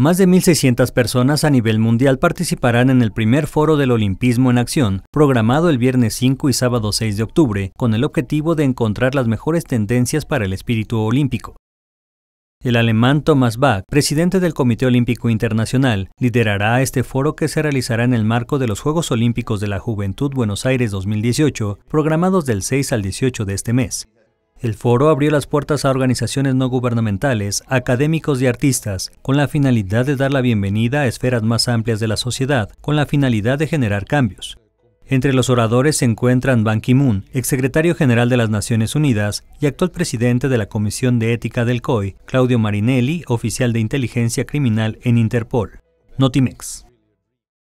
Más de 1.600 personas a nivel mundial participarán en el primer foro del Olimpismo en Acción, programado el viernes 5 y sábado 6 de octubre, con el objetivo de encontrar las mejores tendencias para el espíritu olímpico. El alemán Thomas Bach, presidente del Comité Olímpico Internacional, liderará este foro que se realizará en el marco de los Juegos Olímpicos de la Juventud Buenos Aires 2018, programados del 6 al 18 de este mes. El foro abrió las puertas a organizaciones no gubernamentales, académicos y artistas, con la finalidad de dar la bienvenida a esferas más amplias de la sociedad, con la finalidad de generar cambios. Entre los oradores se encuentran Ban Ki-moon, exsecretario general de las Naciones Unidas y actual presidente de la Comisión de Ética del COI, Claudio Marinelli, oficial de inteligencia criminal en Interpol. Notimex.